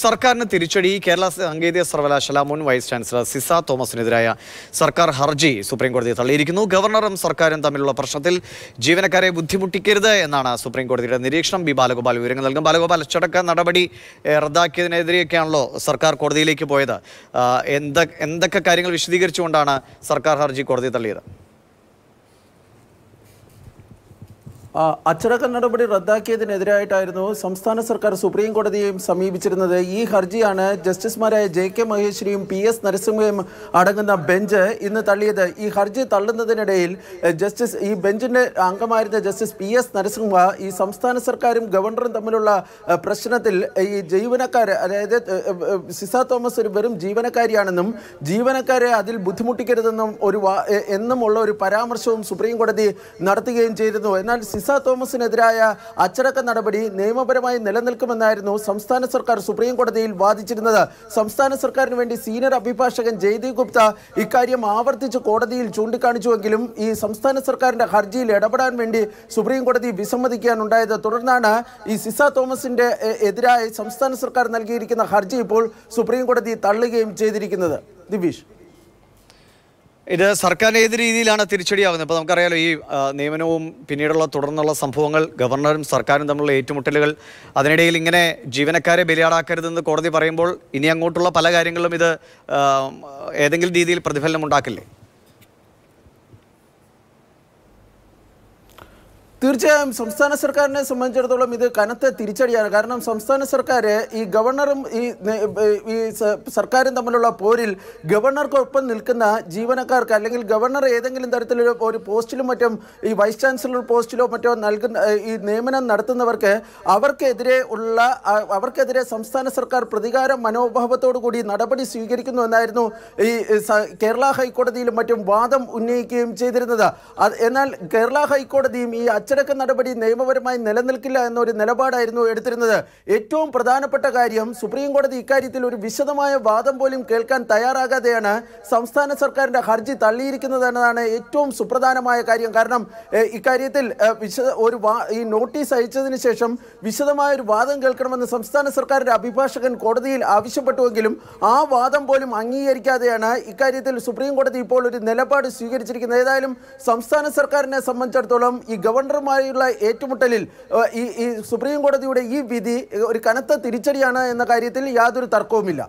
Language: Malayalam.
സർക്കാരിന് തിരിച്ചടി കേരള സാങ്കേതിക സർവകലാശാല മുൻ വൈസ് ചാൻസലർ സിസ തോമസിനെതിരായ സർക്കാർ ഹർജി സുപ്രീംകോടതിയെ തള്ളിയിരിക്കുന്നു ഗവർണറും സർക്കാരും തമ്മിലുള്ള പ്രശ്നത്തിൽ ജീവനക്കാരെ ബുദ്ധിമുട്ടിക്കരുത് എന്നാണ് സുപ്രീംകോടതിയുടെ നിരീക്ഷണം ബി ബാലഗോപാൽ വിവരങ്ങൾ നൽകും ബാലഗോപാൽ അച്ചടക്ക നടപടി റദ്ദാക്കിയതിനെതിരെയൊക്കെയാണല്ലോ സർക്കാർ കോടതിയിലേക്ക് പോയത് എന്തൊക്കെ കാര്യങ്ങൾ വിശദീകരിച്ചുകൊണ്ടാണ് സർക്കാർ ഹർജി കോടതി തള്ളിയത് അച്ചടക്ക നടപടി റദ്ദാക്കിയതിനെതിരായിട്ടായിരുന്നു സംസ്ഥാന സർക്കാർ സുപ്രീം കോടതിയെയും സമീപിച്ചിരുന്നത് ഈ ഹർജിയാണ് ജസ്റ്റിസുമാരായ ജെ കെ മഹേശ്വരിയും പി എസ് നരസിംഹയും അടങ്ങുന്ന ബെഞ്ച് ഇന്ന് തള്ളിയത് ഈ ഹർജി തള്ളുന്നതിനിടയിൽ ജസ്റ്റിസ് ഈ ബെഞ്ചിൻ്റെ അംഗമായിരുന്ന ജസ്റ്റിസ് പി എസ് നരസിംഹ ഈ സംസ്ഥാന സർക്കാരും ഗവർണറും തമ്മിലുള്ള പ്രശ്നത്തിൽ ഈ ജീവനക്കാർ അതായത് സിസ തോമസ് ഒരു വെറും ജീവനക്കാരിയാണെന്നും ജീവനക്കാരെ അതിൽ ബുദ്ധിമുട്ടിക്കരുതെന്നും ഒരു എന്നുമുള്ള ഒരു പരാമർശവും സുപ്രീം കോടതി നടത്തുകയും ചെയ്തിരുന്നു എന്നാൽ ലിൻസ തോമസിനെതിരായ അച്ചടക്ക നടപടി നിയമപരമായി നിലനിൽക്കുമെന്നായിരുന്നു സംസ്ഥാന സർക്കാർ സുപ്രീം കോടതിയിൽ വാദിച്ചിരുന്നത് സംസ്ഥാന സർക്കാരിന് വേണ്ടി സീനിയർ അഭിഭാഷകൻ ജയ്ദീപ് ഗുപ്ത ഇക്കാര്യം ആവർത്തിച്ച് കോടതിയിൽ ചൂണ്ടിക്കാണിച്ചുവെങ്കിലും ഈ സംസ്ഥാന സർക്കാരിന്റെ ഹർജിയിൽ ഇടപെടാൻ വേണ്ടി സുപ്രീം കോടതി വിസമ്മതിക്കാനുണ്ടായത് തുടർന്നാണ് ഈ സിസ തോമസിന്റെ എതിരായി സംസ്ഥാന സർക്കാർ നൽകിയിരിക്കുന്ന ഹർജി ഇപ്പോൾ സുപ്രീം കോടതി തള്ളുകയും ചെയ്തിരിക്കുന്നത് ദിവീഷ് ഇത് സർക്കാരിന് ഏത് രീതിയിലാണ് തിരിച്ചടിയാവുന്നത് ഇപ്പോൾ നമുക്കറിയാലോ ഈ നിയമനവും പിന്നീടുള്ള തുടർന്നുള്ള സംഭവങ്ങൾ ഗവർണറും സർക്കാരും തമ്മിലുള്ള ഏറ്റുമുട്ടലുകൾ അതിനിടയിൽ ഇങ്ങനെ ജീവനക്കാരെ ബലിയാടാക്കരുതെന്ന് കോടതി പറയുമ്പോൾ ഇനി അങ്ങോട്ടുള്ള പല കാര്യങ്ങളും ഇത് ഏതെങ്കിലും രീതിയിൽ പ്രതിഫലനം ഉണ്ടാക്കില്ലേ തീർച്ചയായും സംസ്ഥാന സർക്കാരിനെ സംബന്ധിച്ചിടത്തോളം ഇത് കനത്ത തിരിച്ചടിയാണ് കാരണം സംസ്ഥാന സർക്കാർ ഈ ഗവർണറും ഈ ഈ സർക്കാരും തമ്മിലുള്ള പോരിൽ ഗവർണർക്കൊപ്പം നിൽക്കുന്ന ജീവനക്കാർക്ക് അല്ലെങ്കിൽ ഗവർണർ ഏതെങ്കിലും തരത്തിലൊരു ഒരു പോസ്റ്റിലും മറ്റും ഈ വൈസ് ചാൻസലർ പോസ്റ്റിലോ മറ്റോ നൽകുന്ന ഈ നിയമനം നടത്തുന്നവർക്ക് അവർക്കെതിരെ ഉള്ള അവർക്കെതിരെ സംസ്ഥാന സർക്കാർ പ്രതികാര മനോഭാവത്തോടു കൂടി നടപടി സ്വീകരിക്കുന്നു എന്നായിരുന്നു ഈ കേരള ഹൈക്കോടതിയിലും മറ്റും വാദം ഉന്നയിക്കുകയും ചെയ്തിരുന്നത് എന്നാൽ കേരള ഹൈക്കോടതിയും ഈ അച്ഛൻ അച്ചടക്ക നടപടി നിയമപരമായി നിലനിൽക്കില്ല എന്നൊരു നിലപാടായിരുന്നു എടുത്തിരുന്നത് ഏറ്റവും പ്രധാനപ്പെട്ട കാര്യം സുപ്രീം കോടതി ഇക്കാര്യത്തിൽ ഒരു വിശദമായ വാദം പോലും കേൾക്കാൻ തയ്യാറാകാതെയാണ് സംസ്ഥാന സർക്കാരിന്റെ ഹർജി തള്ളിയിരിക്കുന്നത് എന്നതാണ് ഏറ്റവും സുപ്രധാനമായ കാര്യം കാരണം ഇക്കാര്യത്തിൽ വിശദ ഒരു ഈ നോട്ടീസ് അയച്ചതിന് ശേഷം വിശദമായ ഒരു വാദം കേൾക്കണമെന്ന് സംസ്ഥാന സർക്കാരിന്റെ അഭിഭാഷകൻ കോടതിയിൽ ആവശ്യപ്പെട്ടുവെങ്കിലും ആ വാദം പോലും അംഗീകരിക്കാതെയാണ് ഇക്കാര്യത്തിൽ സുപ്രീം കോടതി ഇപ്പോൾ ഒരു നിലപാട് സ്വീകരിച്ചിരിക്കുന്നത് ഏതായാലും സംസ്ഥാന സർക്കാരിനെ സംബന്ധിച്ചിടത്തോളം ഈ ഗവർണർ ഗവർണറുമായുള്ള ഏറ്റുമുട്ടലിൽ ഈ ഈ സുപ്രീം കോടതിയുടെ ഈ വിധി ഒരു കനത്ത തിരിച്ചടിയാണ് എന്ന കാര്യത്തിൽ യാതൊരു തർക്കവുമില്ല